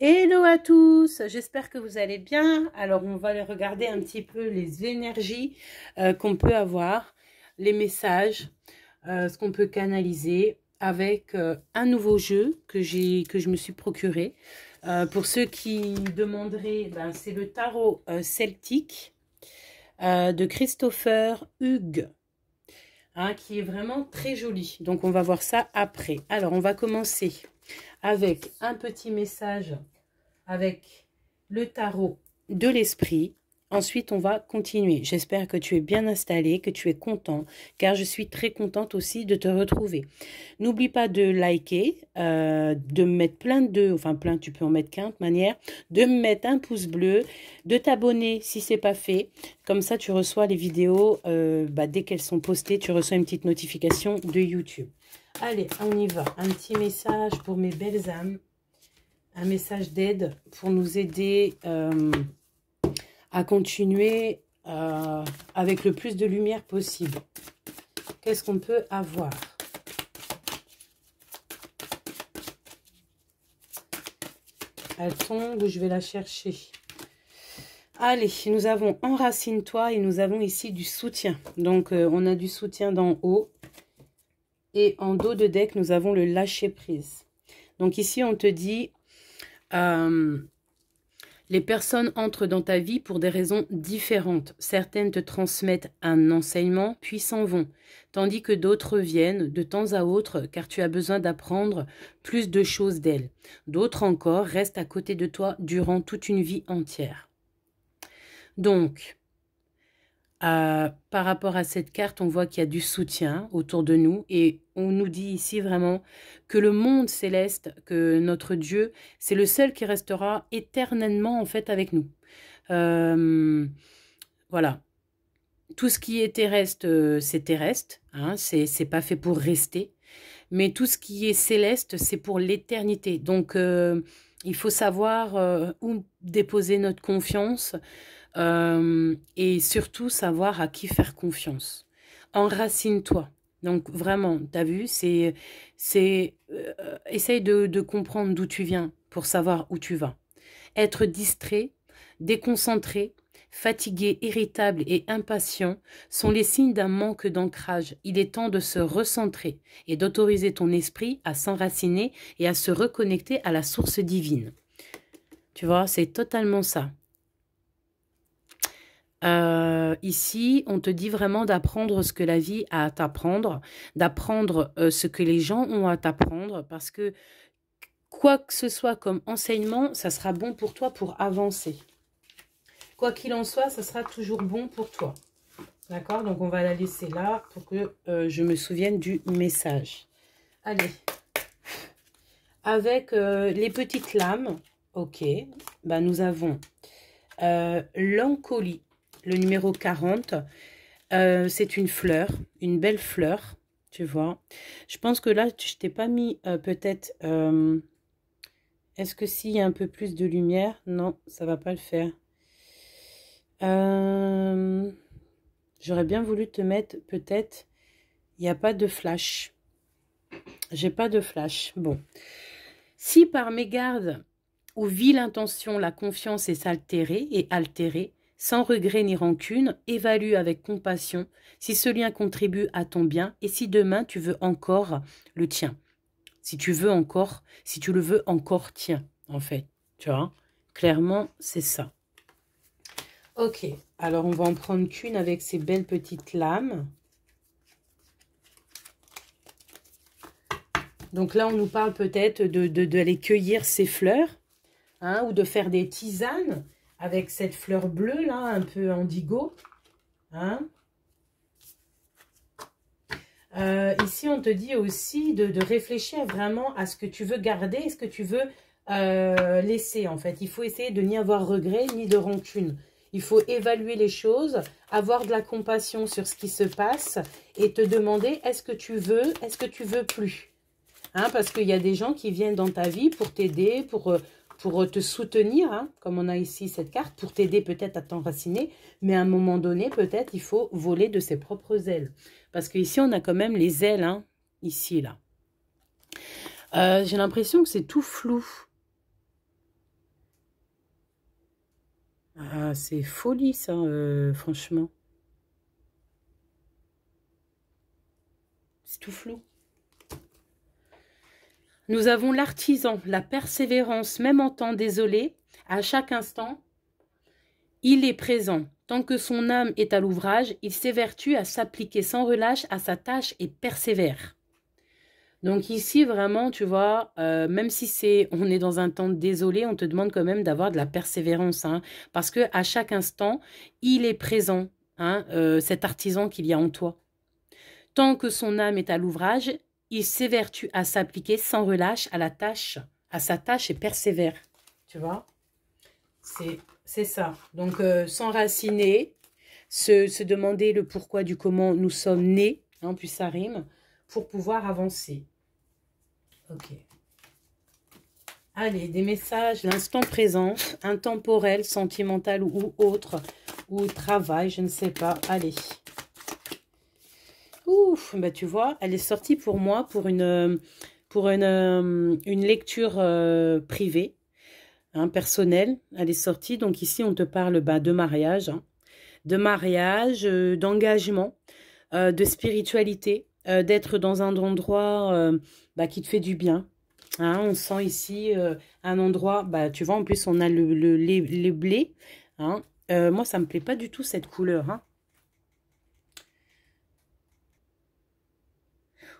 Hello à tous, j'espère que vous allez bien. Alors on va regarder un petit peu les énergies euh, qu'on peut avoir, les messages, euh, ce qu'on peut canaliser avec euh, un nouveau jeu que, que je me suis procuré. pour ceux qui demanderaient, ben, c'est le tarot celtique de Christopher Hugues. Hein, qui est vraiment très joli. Donc, on va voir ça après. Alors, on va commencer avec un petit message avec le tarot de l'esprit. Ensuite, on va continuer. J'espère que tu es bien installé, que tu es content, car je suis très contente aussi de te retrouver. N'oublie pas de liker, de euh, de mettre plein de... Enfin, plein, tu peux en mettre qu'un de manière. De mettre un pouce bleu, de t'abonner si ce n'est pas fait. Comme ça, tu reçois les vidéos, euh, bah, dès qu'elles sont postées, tu reçois une petite notification de YouTube. Allez, on y va. Un petit message pour mes belles âmes. Un message d'aide pour nous aider euh, à continuer euh, avec le plus de lumière possible. Qu'est-ce qu'on peut avoir Elle tombe je vais la chercher Allez, nous avons Enracine-toi et nous avons ici du soutien. Donc, euh, on a du soutien d'en haut. Et en dos de deck, nous avons le lâcher prise. Donc ici, on te dit, euh, les personnes entrent dans ta vie pour des raisons différentes. Certaines te transmettent un enseignement, puis s'en vont, tandis que d'autres viennent de temps à autre car tu as besoin d'apprendre plus de choses d'elles. D'autres encore restent à côté de toi durant toute une vie entière. Donc, euh, par rapport à cette carte, on voit qu'il y a du soutien autour de nous et on nous dit ici vraiment que le monde céleste, que notre Dieu, c'est le seul qui restera éternellement en fait avec nous. Euh, voilà. Tout ce qui est terrestre, euh, c'est terrestre, hein, c'est pas fait pour rester. Mais tout ce qui est céleste, c'est pour l'éternité. Donc, il faut savoir où déposer notre confiance, euh, et surtout savoir à qui faire confiance. Enracine-toi. Donc vraiment, t'as vu, c'est, c'est, euh, essaye de, de comprendre d'où tu viens pour savoir où tu vas. Être distrait, déconcentré, fatigué, irritable et impatient sont les signes d'un manque d'ancrage. Il est temps de se recentrer et d'autoriser ton esprit à s'enraciner et à se reconnecter à la source divine. Tu vois, c'est totalement ça. Euh, ici, on te dit vraiment d'apprendre ce que la vie a à t'apprendre, d'apprendre euh, ce que les gens ont à t'apprendre, parce que quoi que ce soit comme enseignement, ça sera bon pour toi pour avancer. Quoi qu'il en soit, ça sera toujours bon pour toi. D'accord Donc, on va la laisser là pour que euh, je me souvienne du message. Allez. Avec les petites lames, ok, ben, nous avons euh, l'encolie le numéro 40. Euh, c'est une fleur, une belle fleur, tu vois. Je pense que là, je t'ai pas mis euh, peut-être... Euh, est-ce que s'il y a un peu plus de lumière Non, ça va pas le faire. J'aurais bien voulu te mettre peut-être... Il n'y a pas de flash. J'ai pas de flash. Bon. Si par mégarde ou vile intention, la confiance est altérée et altérée, sans regret ni rancune, évalue avec compassion si ce lien contribue à ton bien et si demain tu veux encore le tien. Si tu veux encore, si tu le veux encore tiens. en fait. Tu vois Clairement, c'est ça. Ok, alors on va en prendre qu'une avec ces belles petites lames. Donc là, on nous parle peut-être d'aller de, de, cueillir ces fleurs hein, ou de faire des tisanes avec cette fleur bleue là, un peu indigo. Hein euh, ici, on te dit aussi de, réfléchir vraiment à ce que tu veux garder ce que tu veux euh, laisser, en fait. Il faut essayer de n'y avoir regret ni de rancune. Il faut évaluer les choses, avoir de la compassion sur ce qui se passe et te demander est-ce que tu veux, est-ce que tu veux plus hein. parce qu'il y a des gens qui viennent dans ta vie pour t'aider, pour, euh, pour euh, te soutenir, hein, comme on a ici cette carte, pour t'aider peut-être à t'enraciner, mais à un moment donné, peut-être, il faut voler de ses propres ailes. Parce qu'ici, on a quand même les ailes, hein, ici, là. Euh, j'ai l'impression que c'est tout flou. Ah, c'est folie, ça, euh, franchement. C'est tout flou. Nous avons l'artisan, la persévérance, même en temps désolé, à chaque instant, il est présent. Tant que son âme est à l'ouvrage, il s'évertue à s'appliquer sans relâche à sa tâche et persévère. Donc ici, vraiment, tu vois, euh, même si c'est, on est dans un temps désolé, on te demande quand même d'avoir de la persévérance, hein, parce que à chaque instant, il est présent, hein, euh, cet artisan qu'il y a en toi. Tant que son âme est à l'ouvrage, il s'évertue à s'appliquer sans relâche à la tâche, à sa tâche et persévère. Tu vois C'est ça. Donc, euh, s'enraciner, se, se, demander le pourquoi du comment nous sommes nés, en hein, puis ça rime, pour pouvoir avancer. Ok. Allez, des messages, l'instant présent, intemporel, sentimental ou autre, ou travail, je ne sais pas. Allez. Ouf, bah tu vois, elle est sortie pour moi pour une, euh, pour une, euh, lecture euh, privée, hein, personnelle. Elle est sortie, donc ici on te parle bah, de mariage, hein. de mariage, d'engagement, de spiritualité, d'être dans un endroit bah, qui te fait du bien. Hein. on sent ici un endroit, bah, tu vois, en plus on a le, le les, les blés. Hein. moi ça me plaît pas du tout cette couleur,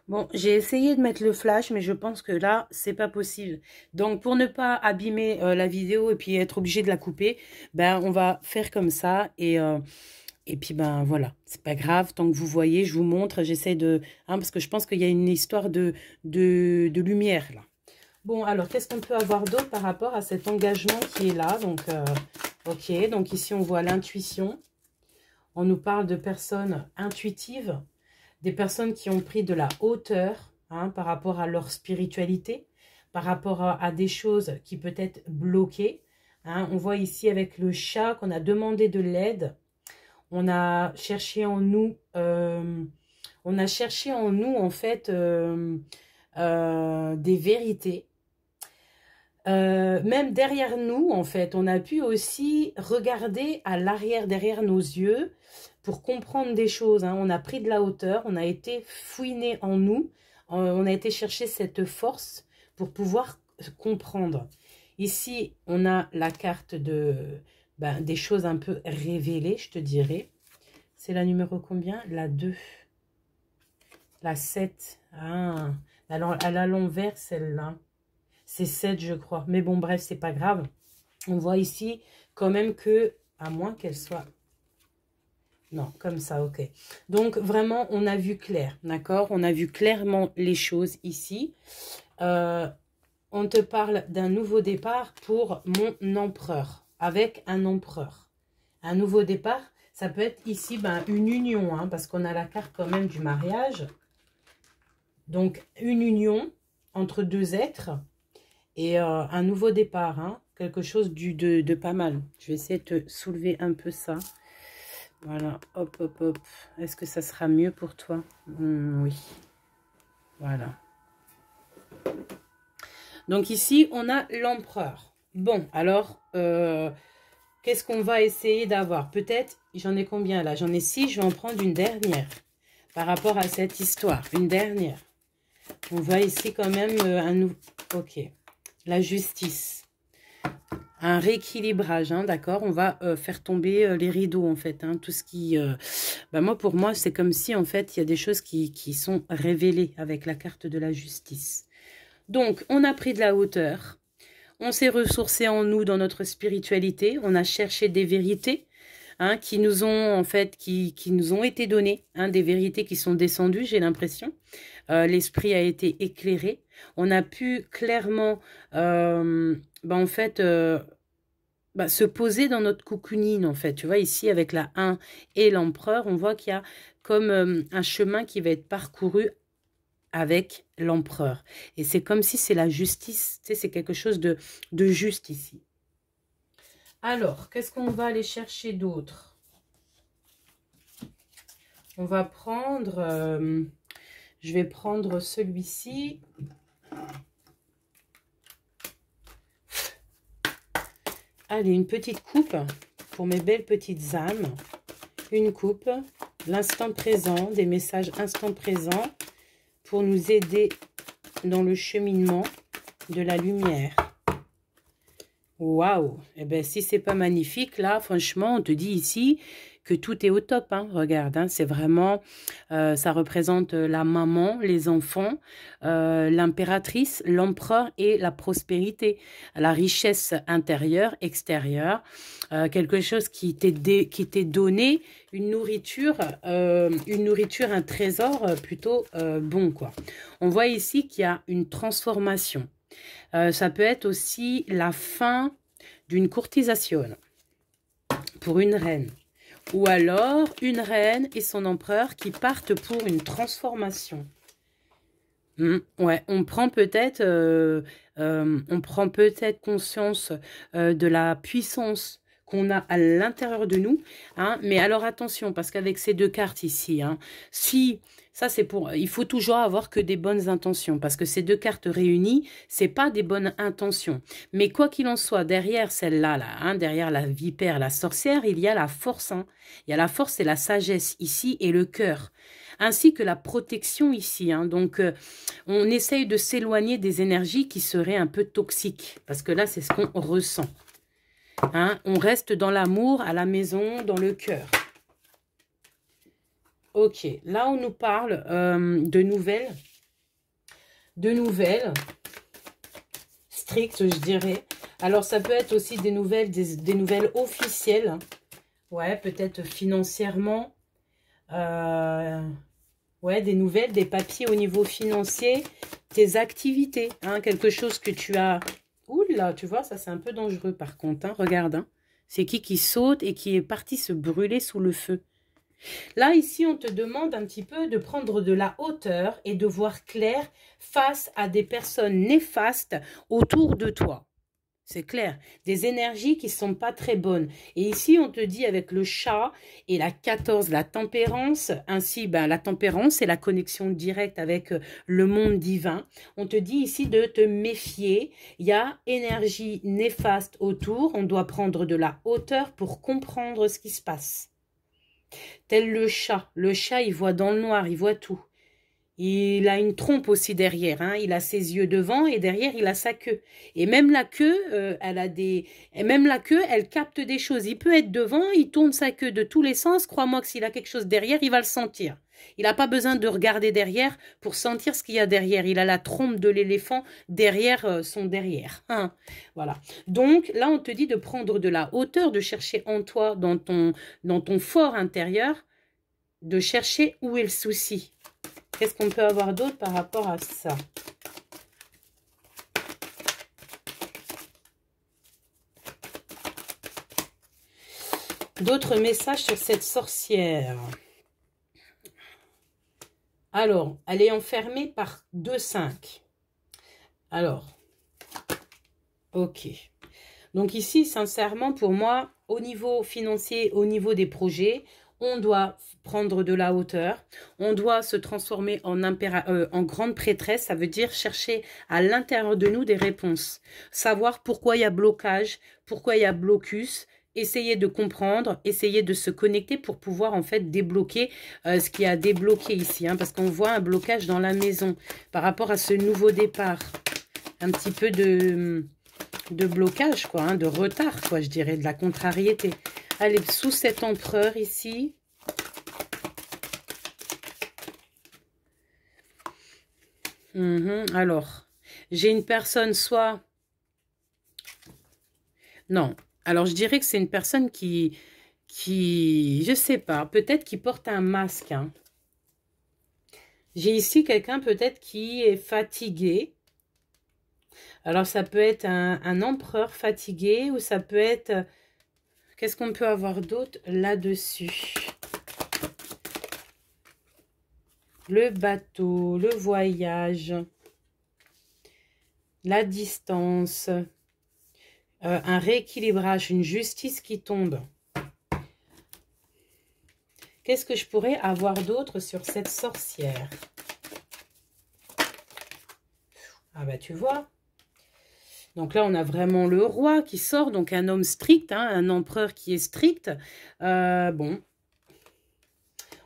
Bon, j'ai essayé de mettre le flash, mais je pense que là, c'est pas possible. Donc, pour ne pas abîmer euh, la vidéo et puis être obligé de la couper, ben, on va faire comme ça. Et, euh, et puis, ben, voilà, c'est pas grave. Tant que vous voyez, je vous montre, j'essaie de... Hein, parce que je pense qu'il y a une histoire de, de, lumière, là. Bon, alors, qu'est-ce qu'on peut avoir d'autre par rapport à cet engagement qui est là Donc, euh, ok, donc ici, on voit l'intuition. On nous parle de personnes intuitives des personnes qui ont pris de la hauteur hein, par rapport à leur spiritualité, par rapport à, des choses qui peut être bloquées. Hein. On voit ici avec le chat qu'on a demandé de l'aide. On a cherché en nous, euh, on a cherché en nous en fait euh, euh, des vérités euh, même derrière nous, en fait, on a pu aussi regarder à l'arrière, derrière nos yeux, pour comprendre des choses. Hein. On a pris de la hauteur, on a été fouiné en nous, on a été chercher cette force pour pouvoir comprendre. Ici, on a la carte de ben, des choses un peu révélées, je te dirais. C'est la numéro combien La 2. La 7. Ah. elle à l'envers, celle-là. C'est 7, je crois. Mais bon, bref, c'est pas grave. On voit ici quand même que, à moins qu'elle soit... Non, comme ça, ok. Donc, vraiment, on a vu clair, d'accord On a vu clairement les choses ici. Euh, on te parle d'un nouveau départ pour mon empereur, avec un empereur. Un nouveau départ, ça peut être ici ben, une union, hein, parce qu'on a la carte quand même du mariage. Donc, une union entre deux êtres et euh, un nouveau départ, hein. quelque chose du, de, pas mal. Je vais essayer de soulever un peu ça. Voilà, hop, hop, hop. Est-ce que ça sera mieux pour toi hmm, Oui. Voilà. Donc ici, on a l'empereur. Bon, alors, euh, qu'est-ce qu'on va essayer d'avoir Peut-être, j'en ai combien là J'en ai six, je vais en prendre une dernière par rapport à cette histoire. Une dernière. On va ici quand même euh, un nouveau... Ok la justice. Un rééquilibrage, hein, d'accord On va euh, faire tomber euh, les rideaux, en fait. Hein, tout ce qui... Euh, bah, moi, pour moi, c'est comme si, en fait, il y a des choses qui, qui sont révélées avec la carte de la justice. Donc, on a pris de la hauteur. On s'est ressourcé en nous, dans notre spiritualité. On a cherché des vérités. Hein, qui nous ont en fait qui, qui nous ont été données, des vérités qui sont descendues, j'ai l'impression. L'esprit a été éclairé. On a pu clairement, euh, bah en fait, euh, bah, se poser dans notre cocooning, en fait. Tu vois, ici, avec la 1 et l'empereur, on voit qu'il y a comme euh, un chemin qui va être parcouru avec l'empereur. Et c'est comme si c'est la justice, c'est quelque chose de, de juste ici. Alors, qu'est-ce qu'on va aller chercher d'autre On va prendre... je vais prendre celui-ci. Allez, une petite coupe pour mes belles petites âmes. Une coupe, l'instant présent, des messages instant présent pour nous aider dans le cheminement de la lumière. Waouh Eh bien, si c'est pas magnifique, là, franchement, on te dit ici, que tout est au top. Hein, regarde, hein, c'est vraiment, euh, ça représente euh, la maman, les enfants, euh, l'impératrice, l'empereur et la prospérité, la richesse intérieure, extérieure, quelque chose qui t'est qui donné, une nourriture, une nourriture, un trésor plutôt bon quoi. On voit ici qu'il y a une transformation. ça peut être aussi la fin d'une courtisation pour une reine. Ou alors une reine et son empereur qui partent pour une transformation. Hmm, ouais, on prend peut-être euh, euh, on prend peut-être conscience euh, de la puissance qu'on a à l'intérieur de nous. Hein. Mais alors attention, parce qu'avec ces deux cartes ici, hein, si ça c'est pour, il faut toujours avoir que des bonnes intentions, parce que ces deux cartes réunies, c'est pas des bonnes intentions. Mais quoi qu'il en soit, derrière celle-là, là, hein, derrière la vipère, la sorcière, il y a la force. Hein. Il y a la force et la sagesse ici et le cœur ainsi que la protection ici. Hein. Donc, euh, on essaye de s'éloigner des énergies qui seraient un peu toxiques, parce que là, c'est ce qu'on ressent. Hein, on reste dans l'amour, à la maison, dans le cœur. Ok, là on nous parle euh, de nouvelles, de nouvelles strictes, je dirais. Alors ça peut être aussi des nouvelles, des, nouvelles officielles, hein. ouais, peut-être financièrement, euh, ouais, des nouvelles, des papiers au niveau financier, tes activités, hein, quelque chose que tu as Oula, tu vois, ça c'est un peu dangereux par contre. Hein. Regarde, hein. c'est qui qui saute et qui est parti se brûler sous le feu. Là, ici, on te demande un petit peu de prendre de la hauteur et de voir clair face à des personnes néfastes autour de toi. C'est clair. Des énergies qui ne sont pas très bonnes. Et ici, on te dit avec le chat et la 14, la tempérance. Ainsi, ben, la tempérance, c'est la connexion directe avec euh, le monde divin. On te dit ici de te méfier. Il y a énergie néfaste autour. On doit prendre de la hauteur pour comprendre ce qui se passe. Tel le chat. Le chat, il voit dans le noir, il voit tout. Il a une trompe aussi derrière, hein. il a ses yeux devant et derrière il a sa queue. Et même la queue, euh, elle a des, et même la queue, elle capte des choses. Il peut être devant, il tourne sa queue de tous les sens. Crois-moi que s'il a quelque chose derrière, il va le sentir. Il n'a pas besoin de regarder derrière pour sentir ce qu'il y a derrière. Il a la trompe de l'éléphant derrière euh, son derrière. Hein. Voilà. Donc là, on te dit de prendre de la hauteur, de chercher en toi, dans ton, dans ton fort intérieur, de chercher où est le souci. Qu'est-ce qu'on peut avoir d'autre par rapport à ça D'autres messages sur cette sorcière alors, elle est enfermée par 2-5. Alors, ok. Donc ici, sincèrement, pour moi, au niveau financier, au niveau des projets, on doit prendre de la hauteur, on doit se transformer en, euh, en grande prêtresse, ça veut dire chercher à l'intérieur de nous des réponses, savoir pourquoi il y a blocage, pourquoi il y a blocus, essayer de comprendre, essayer de se connecter pour pouvoir en fait débloquer euh, ce qui a débloqué ici, hein, parce qu'on voit un blocage dans la maison par rapport à ce nouveau départ, un petit peu de de blocage, quoi, hein, de retard, quoi, je dirais, de la contrariété. Allez, sous cet empereur ici. Mhm, alors, j'ai une personne soit... Non, alors je dirais que c'est une personne qui, qui, je sais pas, peut-être qui porte un masque. Hein. J'ai ici quelqu'un peut-être qui est fatigué, alors, ça peut être un, empereur fatigué ou ça peut être... Euh, qu'est-ce qu'on peut avoir d'autre là-dessus Le bateau, le voyage, la distance, euh, un rééquilibrage, une justice qui tombe. Qu'est-ce que je pourrais avoir d'autre sur cette sorcière Ah bah tu vois, donc là, on a vraiment le roi qui sort, donc un homme strict, hein, un empereur qui est strict. Euh, bon,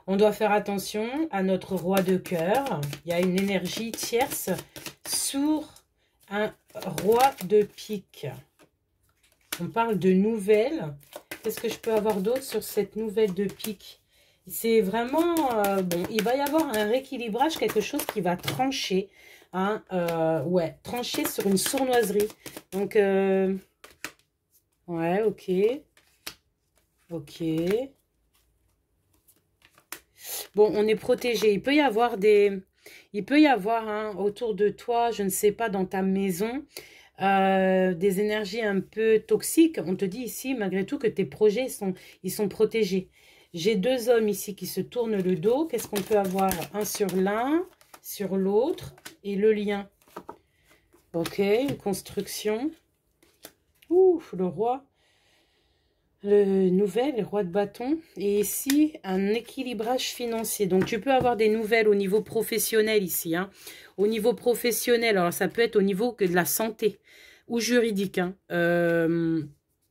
on doit faire attention à notre roi de cœur. Il y a une énergie tierce sur un roi de pique. On parle de nouvelles. Qu'est-ce que je peux avoir d'autre sur cette nouvelle de pique C'est vraiment... Euh, bon, il va y avoir un rééquilibrage, quelque chose qui va trancher. Hein, euh, ouais, tranché sur une sournoiserie. Donc, euh, ouais, ok. Ok. Bon, on est protégé. Il peut y avoir des... Il peut y avoir hein, autour de toi, je ne sais pas, dans ta maison, euh, des énergies un peu toxiques. On te dit ici, malgré tout, que tes projets, sont, ils sont protégés. J'ai deux hommes ici qui se tournent le dos. Qu'est-ce qu'on peut avoir Un sur l'un, sur l'autre et le lien. Ok, une construction. Ouf, le roi. Le nouvel, le roi de bâton. Et ici, un équilibrage financier. Donc, tu peux avoir des nouvelles au niveau professionnel ici. Hein. Au niveau professionnel, alors ça peut être au niveau que de la santé ou juridique. Hein. Euh,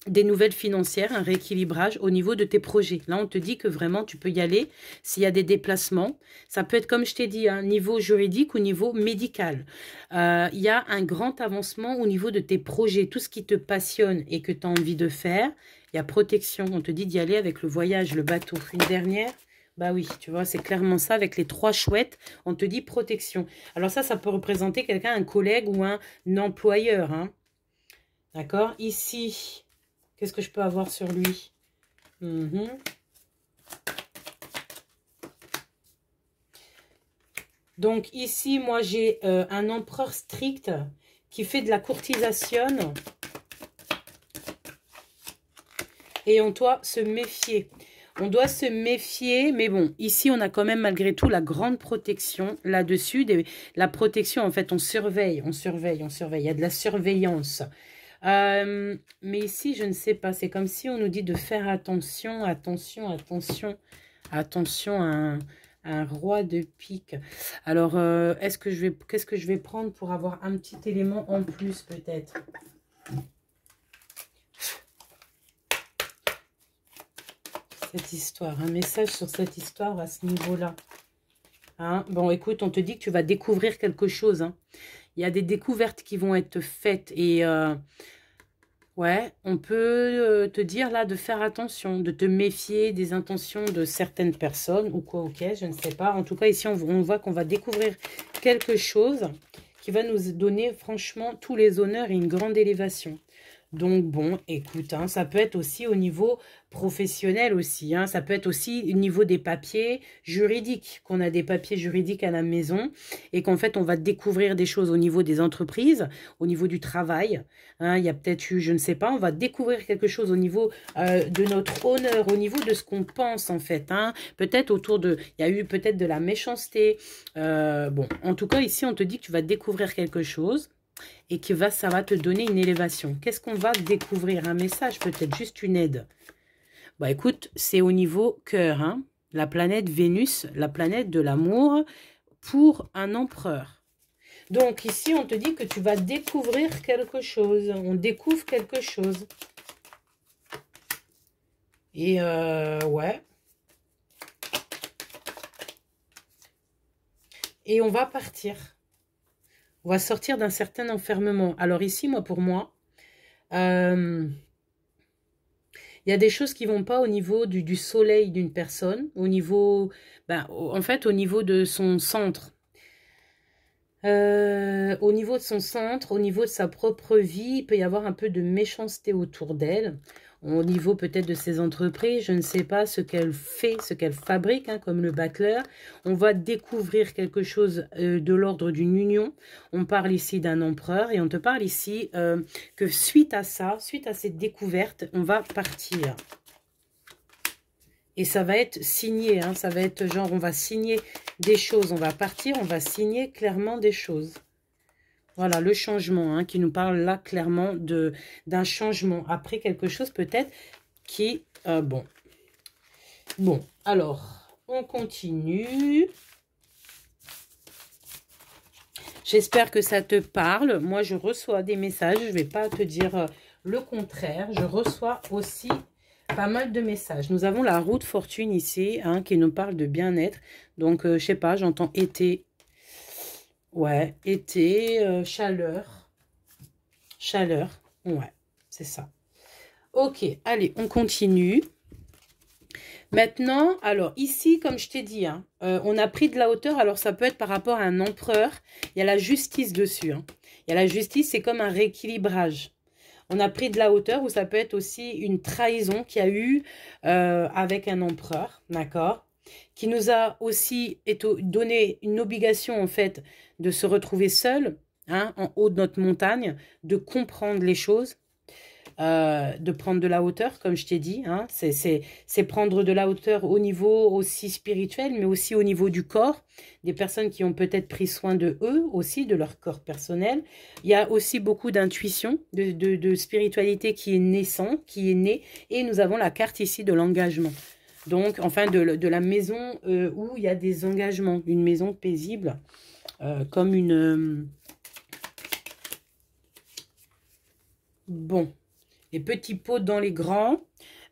des nouvelles financières, un rééquilibrage au niveau de tes projets. Là, on te dit que vraiment, tu peux y aller s'il y a des déplacements. Ça peut être, comme je t'ai dit, un hein, niveau juridique ou niveau médical. Euh, il y a un grand avancement au niveau de tes projets, tout ce qui te passionne et que tu as envie de faire. Il y a protection, on te dit d'y aller avec le voyage, le bateau. Une dernière bah oui, tu vois, c'est clairement ça. Avec les trois chouettes, on te dit protection. Alors ça, ça peut représenter quelqu'un, un collègue ou un employeur. Hein. D'accord Ici, Qu'est-ce que je peux avoir sur lui mhm. Donc ici, moi, j'ai euh, un empereur strict qui fait de la courtisation. Et on doit se méfier. On doit se méfier, mais bon, ici, on a quand même malgré tout la grande protection là-dessus. La protection, en fait, on surveille, on surveille, on surveille. Il y a de la surveillance. Euh, mais ici, je ne sais pas. C'est comme si on nous dit de faire attention, attention, attention, attention à un, un roi de pique. Alors, euh, est-ce que je vais, qu'est-ce que je vais prendre pour avoir un petit élément en plus, peut-être Cette histoire, un message sur cette histoire à ce niveau-là. Hein bon, écoute, on te dit que tu vas découvrir quelque chose. Hein. Il y a des découvertes qui vont être faites et euh, ouais, on peut euh, te dire là de faire attention, de te méfier des intentions de certaines personnes ou quoi, ok, je ne sais pas. En tout cas, ici, on voit qu'on va découvrir quelque chose qui va nous donner franchement tous les honneurs et une grande élévation. Donc bon, écoute, hein, ça peut être aussi au niveau professionnel aussi. Hein. ça peut être aussi au niveau des papiers juridiques, qu'on a des papiers juridiques à la maison et qu'en fait, on va découvrir des choses au niveau des entreprises, au niveau du travail. Hein, il y a peut-être eu, je ne sais pas, on va découvrir quelque chose au niveau euh, de notre honneur, au niveau de ce qu'on pense en fait. Hein. Peut-être autour de... Il y a eu peut-être de la méchanceté. Euh, bon, en tout cas, ici, on te dit que tu vas découvrir quelque chose et que va, ça va te donner une élévation. Qu'est-ce qu'on va découvrir Un message, peut-être juste une aide. Bah écoute, c'est au niveau cœur, hein. la planète Vénus, la planète de l'amour, pour un empereur. Donc ici, on te dit que tu vas découvrir quelque chose. On découvre quelque chose. Et euh, ouais. Et on va partir. On va sortir d'un certain enfermement. Alors ici, moi, pour moi, euh, il y a des choses qui vont pas au niveau du, soleil d'une personne, au niveau, ben, en fait, au niveau de son centre. Euh, au niveau de son centre, au niveau de sa propre vie, il peut y avoir un peu de méchanceté autour d'elle au niveau peut-être de ces entreprises, je ne sais pas ce qu'elle fait, ce qu'elle fabrique, hein, comme le butler. On va découvrir quelque chose euh, de l'ordre d'une union. On parle ici d'un empereur et on te parle ici euh, que suite à ça, suite à cette découverte, on va partir. Et ça va être signé, hein, ça va être genre on va signer des choses, on va partir, on va signer clairement des choses. Voilà, le changement, hein, qui nous parle là clairement d'un changement. Après quelque chose peut-être qui... est euh, bon. Bon, alors, on continue. J'espère que ça te parle. Moi, je reçois des messages. Je ne vais pas te dire euh, le contraire. Je reçois aussi pas mal de messages. Nous avons la route fortune ici, hein, qui nous parle de bien-être. Donc, je euh, je sais pas, j'entends été, Ouais, été, euh, chaleur. Chaleur, ouais, c'est ça. Ok, allez, on continue. Maintenant, alors ici, comme je t'ai dit, hein, euh, on a pris de la hauteur. Alors, ça peut être par rapport à un empereur. Il y a la justice dessus. Hein. Il y a la justice, c'est comme un rééquilibrage. On a pris de la hauteur ou ça peut être aussi une trahison qu'il y a eu euh, avec un empereur, d'accord qui nous a aussi donné une obligation en fait de se retrouver seul, hein, en haut de notre montagne, de comprendre les choses, euh, de prendre de la hauteur, comme je t'ai dit. Hein, C'est prendre de la hauteur au niveau aussi spirituel, mais aussi au niveau du corps, des personnes qui ont peut-être pris soin de eux aussi, de leur corps personnel. Il y a aussi beaucoup d'intuition, de, spiritualité qui est naissant, qui est née, et nous avons la carte ici de l'engagement donc enfin de, la maison euh, où il y a des engagements, une maison paisible, euh, comme une... Euh, bon, les petits pots dans les grands,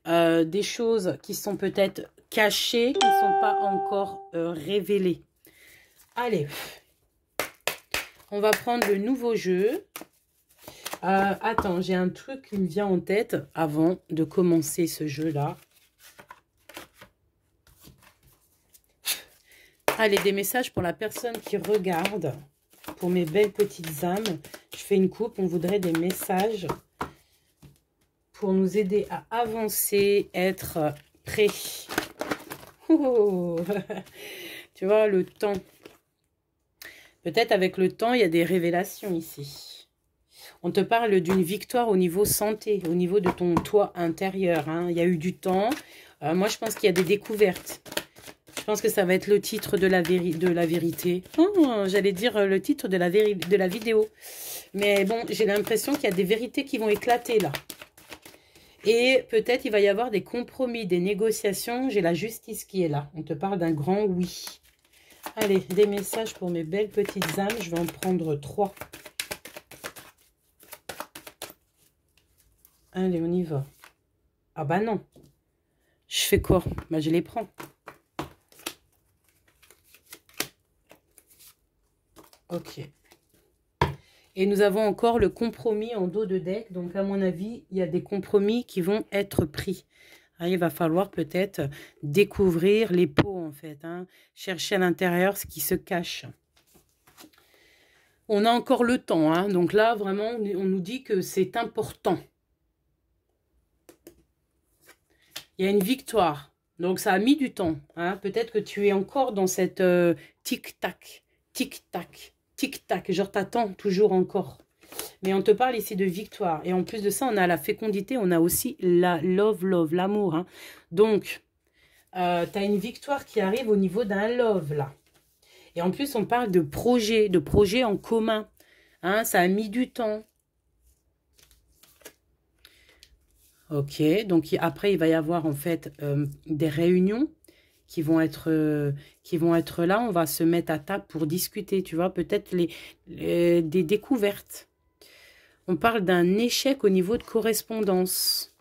des choses qui sont peut-être cachées, qui ne sont pas encore révélées. Allez, on va prendre le nouveau jeu. attends, j'ai un truc qui me vient en tête avant de commencer ce jeu-là. Allez, ah, des messages pour la personne qui regarde, pour mes belles petites âmes. Je fais une coupe, on voudrait des messages pour nous aider à avancer, être prêts. Oh, oh, oh. tu vois, le temps. Peut-être avec le temps, il y a des révélations ici. On te parle d'une victoire au niveau santé, au niveau de ton toit intérieur. Hein. Il y a eu du temps. Euh, moi, je pense qu'il y a des découvertes. Je pense que ça va être le titre de la, vérité. Oh, j'allais dire euh, le titre de la, vidéo. Mais bon, j'ai l'impression qu'il y a des vérités qui vont éclater là. Et peut-être il va y avoir des compromis, des négociations. J'ai la justice qui est là. On te parle d'un grand oui. Allez, des messages pour mes belles petites âmes. Je vais en prendre trois. Allez, on y va. Ah bah non. Je fais quoi Bah je les prends. Ok. Et nous avons encore le compromis en dos de deck. Donc, à mon avis, il y a des compromis qui vont être pris. Hein, il va falloir peut-être découvrir les pots, en fait. Hein. Chercher à l'intérieur ce qui se cache. On a encore le temps. Hein. Donc là, vraiment, on nous dit que c'est important. Il y a une victoire. Donc, ça a mis du temps. Peut-être que tu es encore dans cette euh, tic-tac, tic-tac tic-tac, genre t'attends toujours encore. Mais on te parle ici de victoire. Et en plus de ça, on a la fécondité, on a aussi la love, love, l'amour. Hein. Donc, euh, tu as une victoire qui arrive au niveau d'un love, là. Et en plus, on parle de projet, de projet en commun. Hein, ça a mis du temps. Ok, donc après, il va y avoir en fait euh, des réunions qui vont être euh, qui vont être là on va se mettre à table pour discuter tu vois peut-être les, des découvertes on parle d'un échec au niveau de correspondance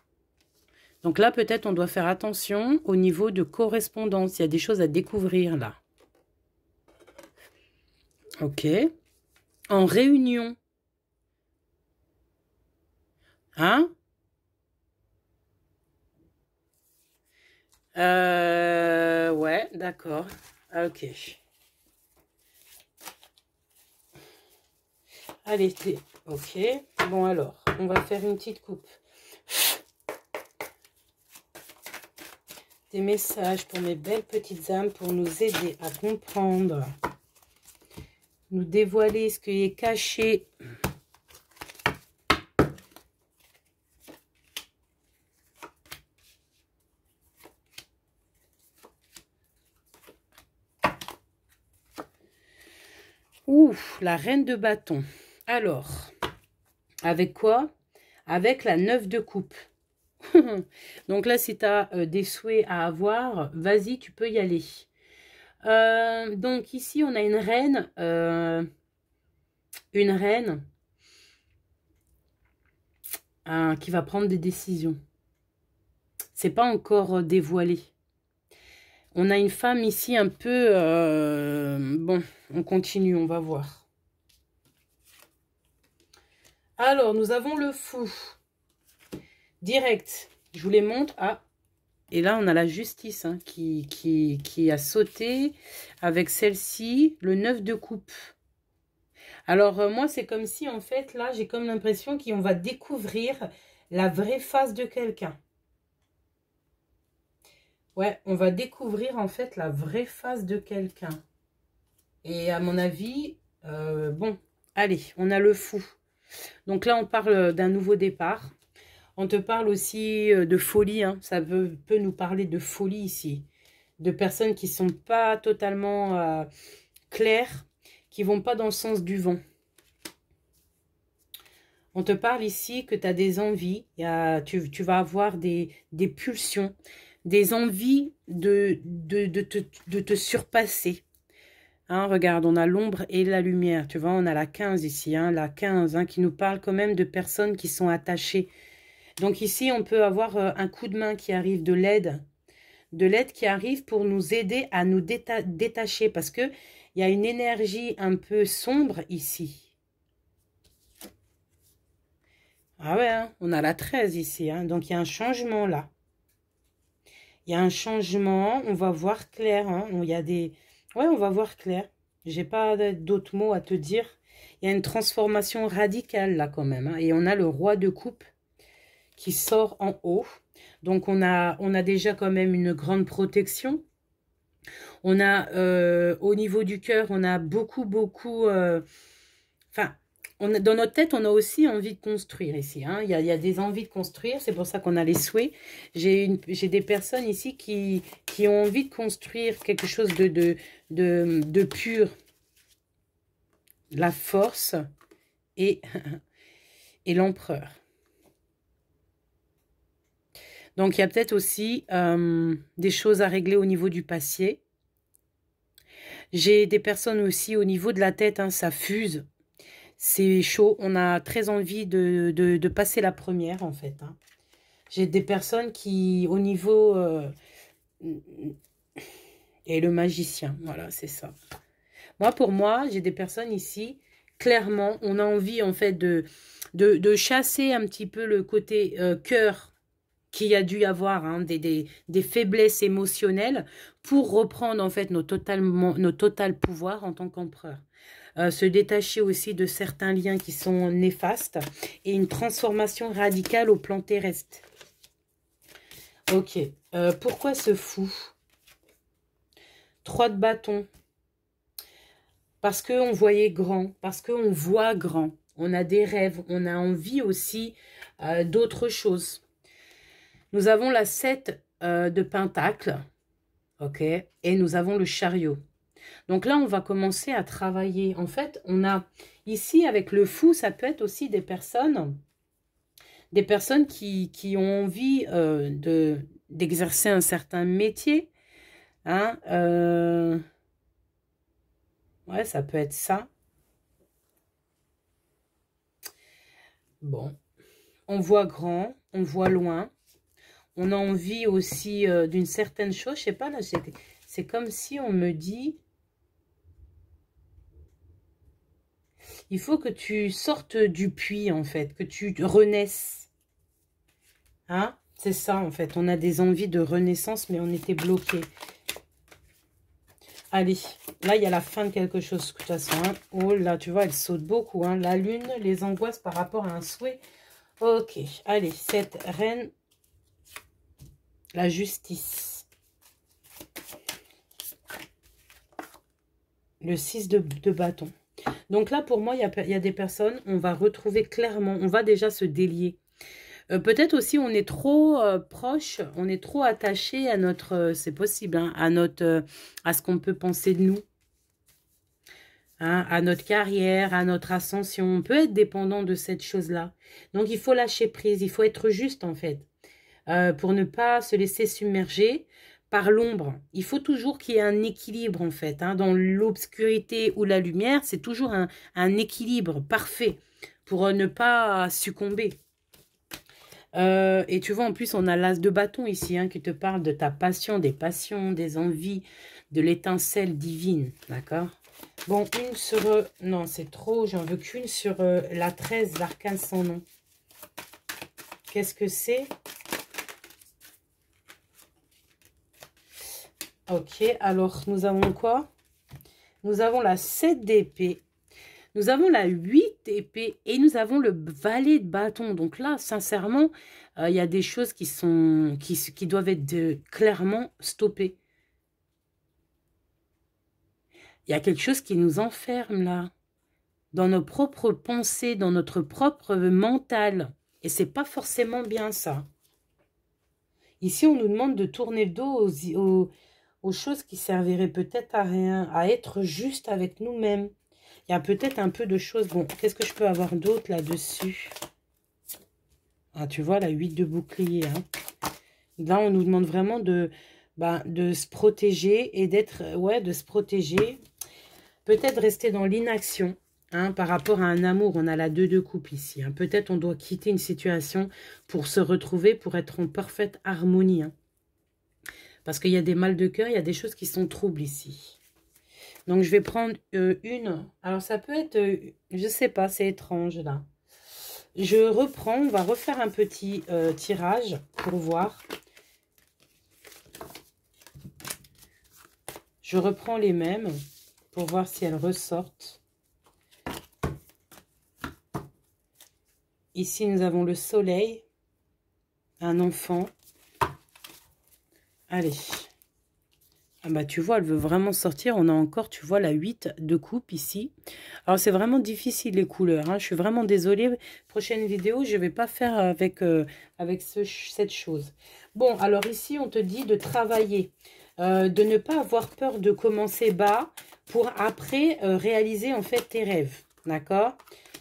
donc là peut-être on doit faire attention au niveau de correspondance il y a des choses à découvrir là ok en réunion hein Euh, ouais, d'accord. Ah, ok. Allez, Ok. Bon, alors, on va faire une petite coupe. Des messages pour mes belles petites âmes pour nous aider à comprendre, nous dévoiler ce qui est caché la reine de bâton. Alors, avec quoi Avec la neuf de coupe. Donc là, si tu as euh, des souhaits à avoir, vas-y, tu peux y aller. Euh, donc ici, on a une reine. Euh, une reine qui va prendre des décisions. C'est pas encore dévoilé. On a une femme ici un peu... Euh, bon, on continue, on va voir. Alors, nous avons le fou. Direct. Je vous les montre. Ah, et là, on a la justice hein, qui, qui, qui, a sauté avec celle-ci, le 9 de coupe. Alors, euh, moi, c'est comme si, en fait, là, j'ai comme l'impression qu'on va découvrir la vraie face de quelqu'un. Ouais, on va découvrir en fait la vraie face de quelqu'un. Et à mon avis, euh, bon, allez, on a le fou. Donc là, on parle d'un nouveau départ. On te parle aussi euh, de folie, hein. ça peut, nous parler de folie ici. De personnes qui ne sont pas totalement euh, claires, qui vont pas dans le sens du vent. On te parle ici que tu as des envies, tu, vas avoir des pulsions, des envies de, te, de te surpasser. Hein, regarde, on a l'ombre et la lumière, tu vois, on a la 15 ici, hein, la 15, hein, qui nous parle quand même de personnes qui sont attachées. Donc ici, on peut avoir euh, un coup de main qui arrive, de l'aide, de l'aide qui arrive pour nous aider à nous détacher, parce qu'il y a une énergie un peu sombre ici. Ah ouais, hein, on a la 13 ici, hein, donc il y a un changement là. Il y a un changement, on va voir clair. Hein. y a des... Ouais, on va voir clair. J'ai pas d'autres mots à te dire. Il y a une transformation radicale là quand même. Hein. Et on a le roi de coupe qui sort en haut. Donc on a, on a déjà quand même une grande protection. On a euh, au niveau du cœur, on a beaucoup, beaucoup... Euh, dans notre tête, on a aussi envie de construire ici. Hein. Il, y a, des envies de construire, c'est pour ça qu'on a les souhaits. J'ai des personnes ici qui, ont envie de construire quelque chose de, de, pur. La force et, et l'empereur. Donc, il y a peut-être aussi euh, des choses à régler au niveau du passé. J'ai des personnes aussi au niveau de la tête, hein, ça fuse. C'est chaud. On a très envie de, de, passer la première, en fait. Hein. J'ai des personnes qui, au niveau... Euh, et le magicien, voilà, c'est ça. Moi, pour moi, j'ai des personnes ici, clairement, on a envie, en fait, de, de, de chasser un petit peu le côté euh, cœur qu'il y a dû avoir hein, des, des, des, faiblesses émotionnelles pour reprendre en fait nos total, nos total pouvoir en tant qu'empereur. Euh, se détacher aussi de certains liens qui sont néfastes et une transformation radicale au plan terrestre. Ok, euh, pourquoi ce fou Trois de bâton. Parce qu'on voyait grand, parce qu'on voit grand. On a des rêves, on a envie aussi euh, d'autres choses. Nous avons la 7 de Pentacle, ok, et nous avons le chariot. Donc là, on va commencer à travailler. En fait, on a ici, avec le fou, ça peut être aussi des personnes, des personnes qui, qui ont envie euh, de d'exercer un certain métier. Hein, euh, ouais, ça peut être ça. Bon, on voit grand, on voit loin. On a envie aussi euh, d'une certaine chose. Je sais pas, c'est comme si on me dit Il faut que tu sortes du puits, en fait, que tu renaisses. Hein C'est ça, en fait. On a des envies de renaissance, mais on était bloqués. Allez, là, il y a la fin de quelque chose, de toute façon. Hein. Oh là, tu vois, elle saute beaucoup. Hein. La lune, les angoisses par rapport à un souhait. Ok, allez, cette reine, la justice. Le 6 de bâton. Donc là, pour moi, il y, a, des personnes, on va retrouver clairement, on va déjà se délier. Euh, peut-être aussi, on est trop euh, proche, on est trop attaché à notre, euh, c'est possible, hein, à, notre, à ce qu'on peut penser de nous. Hein, à notre carrière, à notre ascension. On peut être dépendant de cette chose-là. Donc, il faut lâcher prise, il faut être juste, en fait, pour ne pas se laisser submerger par l'ombre. Il faut toujours qu'il y ait un équilibre, en fait. Hein. dans l'obscurité ou la lumière, c'est toujours un, équilibre parfait pour euh, ne pas succomber. Euh, et tu vois, en plus, on a l'as de bâton ici hein, qui te parle de ta passion, des passions, des envies, de l'étincelle divine, d'accord Bon, une sur... Euh, non, c'est trop, j'en veux qu'une sur la 13, l'arcane sans nom. Qu'est-ce que c'est Ok, alors nous avons quoi Nous avons la 7 d'épée. Nous avons la 8 épée et nous avons le valet de bâton. Donc là, sincèrement, euh, il y a des choses qui, sont, qui, doivent être clairement stoppées. Il y a quelque chose qui nous enferme là, dans nos propres pensées, dans notre propre mental. Et c'est pas forcément bien ça. Ici, on nous demande de tourner le dos aux, aux choses qui serviraient peut-être à rien, à être juste avec nous-mêmes. Il y a peut-être un peu de choses. Bon, qu'est-ce que je peux avoir d'autre là-dessus ah, Tu vois, la 8 de bouclier. Hein. Là, on nous demande vraiment de, ben, de se protéger et d'être... Ouais, de se protéger. Peut-être rester dans l'inaction. Hein, par rapport à un amour, on a la 2 de coupe ici. Hein. Peut-être on doit quitter une situation pour se retrouver, pour être en parfaite harmonie. Hein. Parce qu'il y a des mal de cœur, il y a des choses qui sont troubles ici. Donc, je vais prendre euh, une. Alors, ça peut être... je euh, je sais pas, c'est étrange, là. Je reprends. On va refaire un petit euh, tirage pour voir. Je reprends les mêmes pour voir si elles ressortent. Ici, nous avons le soleil, un enfant, Allez. Ah bah tu vois, elle veut vraiment sortir. On a encore, tu vois, la 8 de coupe ici. Alors c'est vraiment difficile les couleurs. Hein. Je suis vraiment désolée. Prochaine vidéo, je ne vais pas faire avec, euh, avec cette chose. Bon, alors ici, on te dit de travailler. Euh, de ne pas avoir peur de commencer bas pour après euh, réaliser en fait tes rêves. D'accord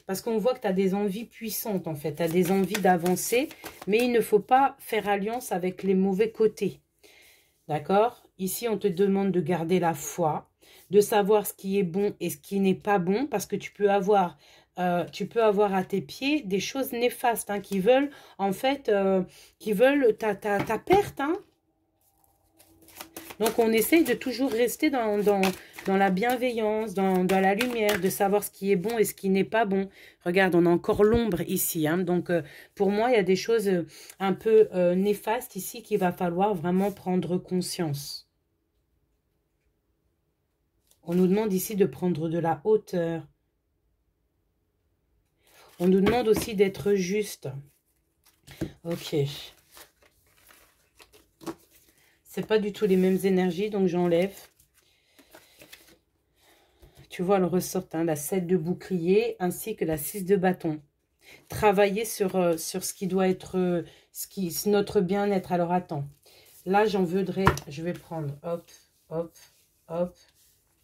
Parce qu'on voit que tu as des envies puissantes en fait. Tu as des envies d'avancer. Mais il ne faut pas faire alliance avec les mauvais côtés. D'accord Ici, on te demande de garder la foi, de savoir ce qui est bon et ce qui n'est pas bon, parce que tu peux avoir, euh, tu peux avoir à tes pieds des choses néfastes hein, qui veulent, en fait, euh, qui veulent ta, ta, ta perte. Hein. Donc, on essaye de toujours rester dans, dans, dans la bienveillance, dans, la lumière, de savoir ce qui est bon et ce qui n'est pas bon. Regarde, on a encore l'ombre ici. Hein. donc, euh, pour moi, il y a des choses euh, un peu euh, néfastes ici qu'il va falloir vraiment prendre conscience. On nous demande ici de prendre de la hauteur. On nous demande aussi d'être juste. Ok. C'est pas du tout les mêmes énergies, donc j'enlève. Tu vois, le ressort, hein, la 7 de bouclier ainsi que la 6 de bâton. Travailler sur, euh, sur ce qui doit être euh, ce qui, notre bien-être. Alors, attends. Là, j'en voudrais... Je vais prendre... Hop, hop, hop,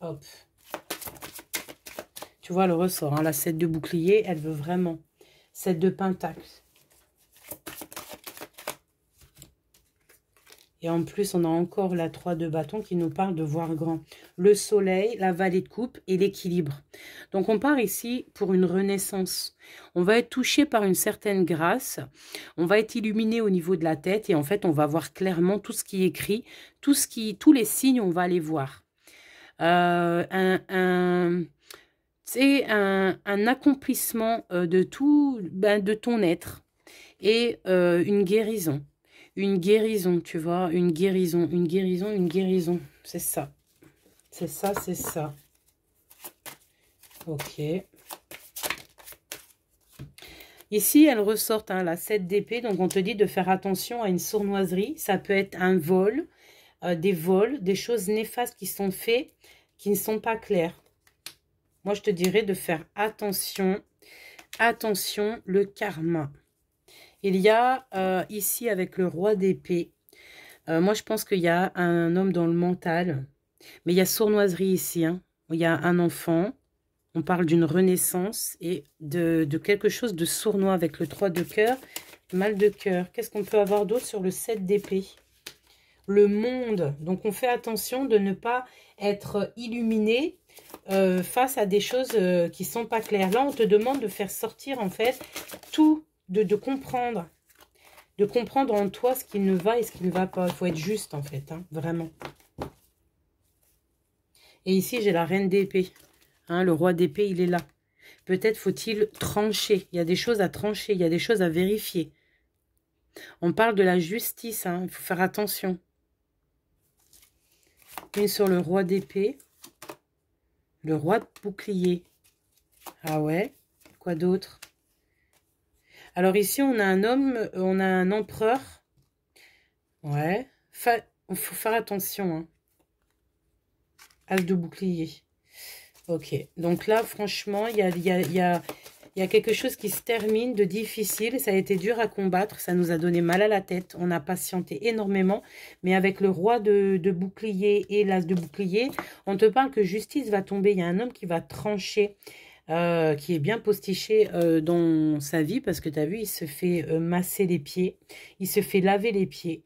hop. Tu vois, elle ressort. Hein, la 7 de bouclier, elle veut vraiment. 7 de pentacle. Et en plus, on a encore la 3 de bâton qui nous parle de voir grand. Le soleil, la vallée de coupe et l'équilibre. Donc, on part ici pour une renaissance. On va être touché par une certaine grâce. On va être illuminé au niveau de la tête. Et en fait, on va voir clairement tout ce qui est écrit. Tout ce qui, tous les signes, on va les voir. Euh, c'est un, accomplissement euh, de tout, ben, de ton être et euh, une guérison une guérison, tu vois, une guérison, une guérison, une guérison. C'est ça. C'est ça, c'est ça. Ok. Ici, elle ressort, hein, la 7 d'épée. Donc, on te dit de faire attention à une sournoiserie. Ça peut être un vol, euh, des vols, des choses néfastes qui sont faites, qui ne sont pas claires. Moi, je te dirais de faire attention. Attention, le karma. Il y a euh, ici avec le roi d'épée. Euh, moi, je pense qu'il y a un homme dans le mental. Mais il y a sournoiserie ici. Hein. Il y a un enfant. On parle d'une renaissance et de, quelque chose de sournois avec le 3 de cœur, mal de cœur. Qu'est-ce qu'on peut avoir d'autre sur le 7 d'épée Le monde. Donc, on fait attention de ne pas être illuminé euh, face à des choses qui qui sont pas claires. Là, on te demande de faire sortir, en fait, tout de, comprendre, de comprendre en toi ce qui ne va et ce qui ne va pas. Il faut être juste en fait, hein, vraiment. Et ici, j'ai la reine d'épée. Hein, le roi d'épée, il est là. Peut-être faut-il trancher. Il y a des choses à trancher, il y a des choses à vérifier. On parle de la justice, hein, il faut faire attention. Une sur le roi d'épée. Le roi de bouclier. Ah ouais Quoi d'autre alors ici, on a un homme, euh, on a un empereur. Ouais. Il faut faire attention. Hein. As de bouclier. Ok. Donc là, franchement, il y a, quelque chose qui se termine de difficile. Ça a été dur à combattre. Ça nous a donné mal à la tête. On a patienté énormément. Mais avec le roi de, de bouclier et l'as de bouclier, on te parle que justice va tomber. Il y a un homme qui va trancher. Euh, qui est bien postiché euh, dans sa vie, parce que tu as vu, il se fait euh, masser les pieds, il se fait laver les pieds.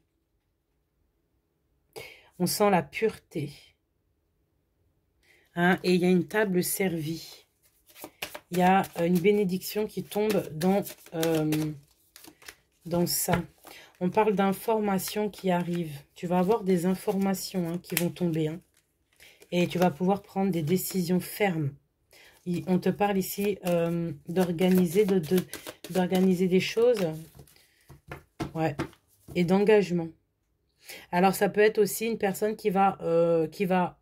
On sent la pureté. Hein, et il y a une table servie. Il y a une bénédiction qui tombe dans, dans ça. On parle d'informations qui arrivent. Tu vas avoir des informations hein, qui vont tomber. Hein. et tu vas pouvoir prendre des décisions fermes on te parle ici euh, d'organiser de, d'organiser des choses. Ouais. Et d'engagement. Alors, ça peut être aussi une personne qui va, euh, qui va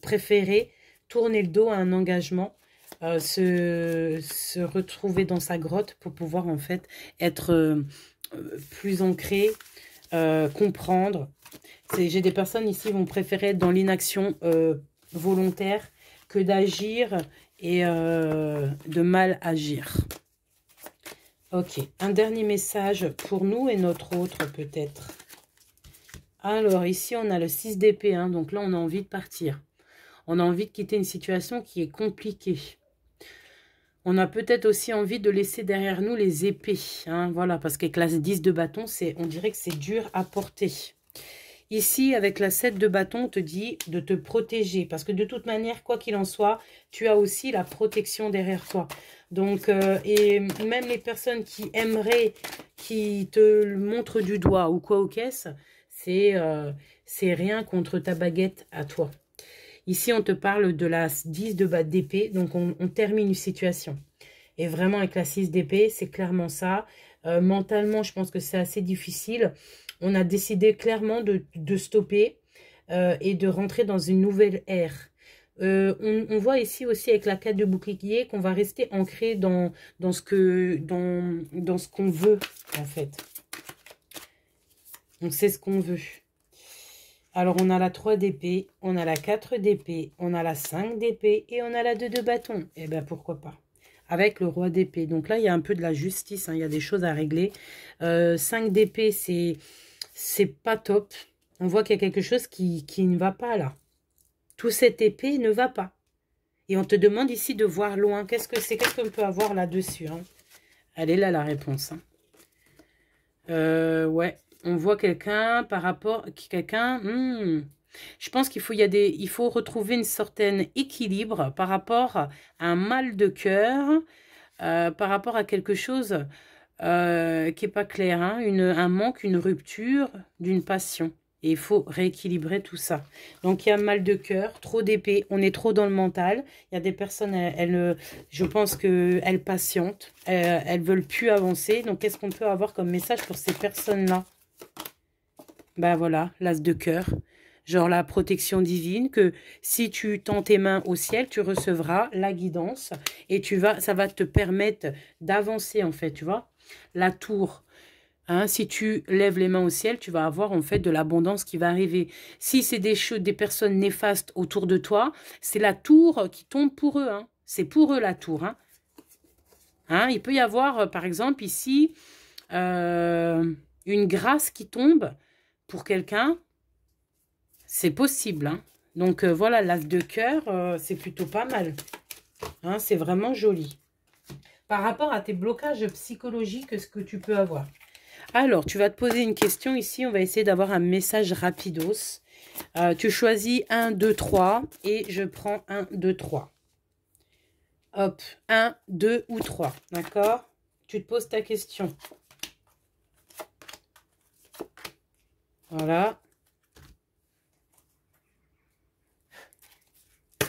préférer tourner le dos à un engagement, euh, se, se, retrouver dans sa grotte pour pouvoir en fait être plus ancré, comprendre. J'ai des personnes ici qui vont préférer être dans l'inaction volontaire que d'agir et euh, de mal agir. Ok, un dernier message pour nous et notre autre peut-être. Alors ici, on a le 6 d'épée, hein, donc là, on a envie de partir. On a envie de quitter une situation qui est compliquée. On a peut-être aussi envie de laisser derrière nous les épées. Hein, voilà, parce que classe 10 de bâton, on dirait que c'est dur à porter. Ici, avec la 7 de bâton, on te dit de te protéger. Parce que de toute manière, quoi qu'il en soit, tu as aussi la protection derrière toi. Donc, euh, et même les personnes qui aimeraient, qui te montrent du doigt ou quoi aux caisses, euh, c'est rien contre ta baguette à toi. Ici, on te parle de la 10 de bas d'épée. Donc, on, termine une situation. Et vraiment, avec la 6 d'épée, c'est clairement ça. Euh, mentalement, je pense que c'est assez difficile on a décidé clairement de, de stopper euh, et de rentrer dans une nouvelle ère. Euh, on, voit ici aussi avec la carte de bouclier qu'on va rester ancré dans, dans ce que dans, dans ce qu'on veut en fait. On sait ce qu'on veut. Alors on a la 3 d'épée, on a la 4 d'épée, on a la 5 d'épée et on a la 2 de bâton. Eh bien, pourquoi pas avec le roi d'épée. Donc là, il y a un peu de la justice, hein. il y a des choses à régler. 5 euh, d'épée, c'est c'est pas top. On voit qu'il y a quelque chose qui, qui ne va pas là. Tout cet épée ne va pas. Et on te demande ici de voir loin. Qu'est-ce que c'est Qu'est-ce qu'on peut avoir là-dessus hein? Elle est là la réponse. Hein. Euh, ouais, on voit quelqu'un par rapport... Quelqu'un... Hmm. Je pense qu'il faut, des, faut retrouver une certaine équilibre par rapport à un mal de cœur, euh, par rapport à quelque chose euh, qui n'est pas clair, hein. un manque, une rupture d'une passion. Et il faut rééquilibrer tout ça. Donc, il y a mal de cœur, trop d'épée, on est trop dans le mental. Il y a des personnes, elles, je pense qu'elles patientent, euh, elles, ne veulent plus avancer. Donc, qu'est-ce qu'on peut avoir comme message pour ces personnes-là Ben voilà, l'as de cœur. Genre la protection divine, que si tu tends tes mains au ciel, tu recevras la guidance et tu vas, ça va te permettre d'avancer en fait, tu vois la tour. Hein, si tu lèves les mains au ciel, tu vas avoir en fait de l'abondance qui va arriver. Si c'est des, des personnes néfastes autour de toi, c'est la tour qui tombe pour eux. Hein. C'est pour eux la tour. Hein. hein il peut y avoir, euh, par exemple, ici, euh, une grâce qui tombe pour quelqu'un. C'est possible. Hein. Donc, euh, voilà, l'acte de cœur, c'est plutôt pas mal. Hein, c'est vraiment joli par rapport à tes blocages psychologiques, ce que tu peux avoir. Alors, tu vas te poser une question ici. On va essayer d'avoir un message rapidos. Euh, tu choisis 1, 2, 3 et je prends 1, 2, 3. Hop, 1, 2 ou 3, d'accord Tu te poses ta question. Voilà.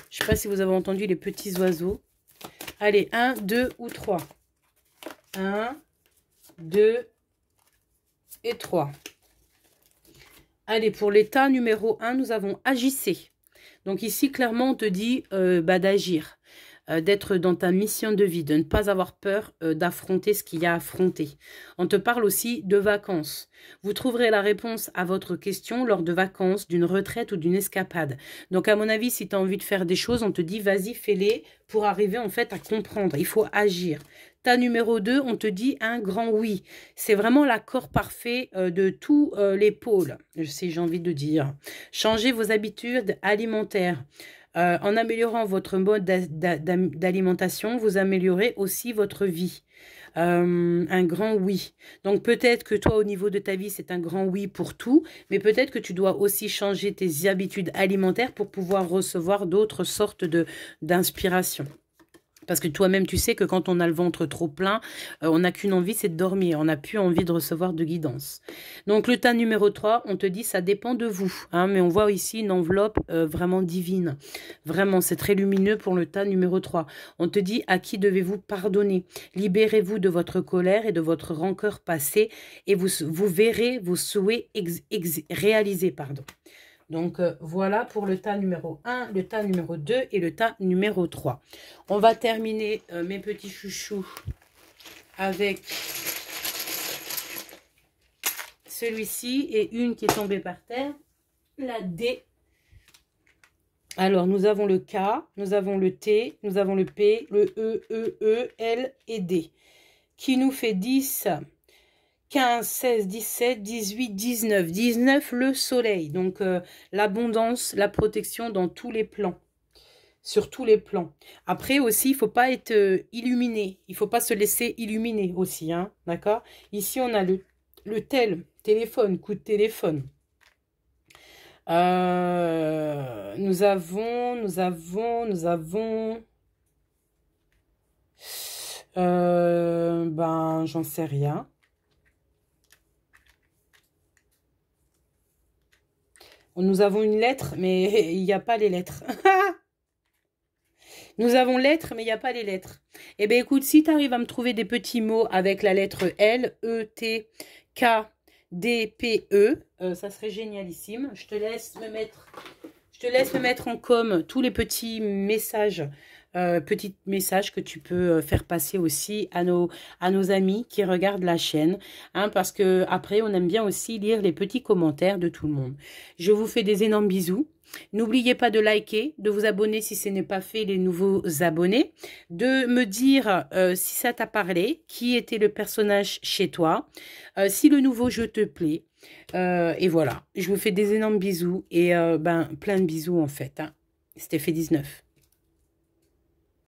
Je ne sais pas si vous avez entendu les petits oiseaux. Allez, 1, 2 ou 3. 1, 2 et 3. Allez, pour l'état numéro 1, nous avons agissez. Donc ici, clairement, on te dit euh, bah, d'agir. Euh, d'être dans ta mission de vie, de ne pas avoir peur euh, d'affronter ce qu'il y a à affronter. On te parle aussi de vacances. Vous trouverez la réponse à votre question lors de vacances, d'une retraite ou d'une escapade. Donc à mon avis, si tu as envie de faire des choses, on te dit vas-y, fais-les pour arriver en fait à comprendre. Il faut agir. Ta numéro 2, on te dit un grand oui. C'est vraiment l'accord parfait euh, de tous les pôles, si j'ai envie de dire. Changez vos habitudes alimentaires. Euh, en améliorant votre mode d'alimentation, vous améliorez aussi votre vie. Euh, un grand oui. Donc peut-être que toi, au niveau de ta vie, c'est un grand oui pour tout, mais peut-être que tu dois aussi changer tes habitudes alimentaires pour pouvoir recevoir d'autres sortes d'inspiration. Parce que toi-même, tu sais que quand on a le ventre trop plein, euh, on n'a qu'une envie, c'est de dormir. On n'a plus envie de recevoir de guidance. Donc le tas numéro 3, on te dit, ça dépend de vous. Hein. mais on voit ici une enveloppe euh, vraiment divine. Vraiment, c'est très lumineux pour le tas numéro 3. On te dit, à qui devez-vous pardonner Libérez-vous de votre colère et de votre rancœur passée et vous, vous verrez vos souhaits réalisés. Pardon. Donc euh, voilà pour le tas numéro 1, le tas numéro 2 et le tas numéro 3. On va terminer euh, mes petits chouchous avec celui-ci et une qui est tombée par terre, la D. Alors nous avons le K, nous avons le T, nous avons le P, le E, E, E, L et D qui nous fait 10 15, 16, 17, 18, 19. 19, le soleil. Donc, euh, l'abondance, la protection dans tous les plans. Sur tous les plans. Après aussi, il ne faut pas être euh, illuminé. Il ne faut pas se laisser illuminer aussi. Hein, D'accord Ici, on a le, le tel, téléphone, coup de téléphone. Euh, nous avons, nous avons, nous avons... ben, j'en sais rien. Nous avons une lettre, mais il n'y a pas les lettres. Nous avons lettres, mais il n'y a pas les lettres. Eh bien, écoute, si tu arrives à me trouver des petits mots avec la lettre L, E, T, K, D, P, E, euh, ça serait génialissime. Je te laisse me mettre... Je te laisse me mettre en com tous les petits messages euh, petit message que tu peux euh, faire passer aussi à nos, à nos amis qui regardent la chaîne, hein, parce que après on aime bien aussi lire les petits commentaires de tout le monde. Je vous fais des énormes bisous. N'oubliez pas de liker, de vous abonner si ce n'est pas fait, les nouveaux abonnés, de me dire euh, si ça t'a parlé, qui était le personnage chez toi, si le nouveau jeu te plaît. et voilà, je vous fais des énormes bisous et ben plein de bisous en fait. Hein. C'était fait 19.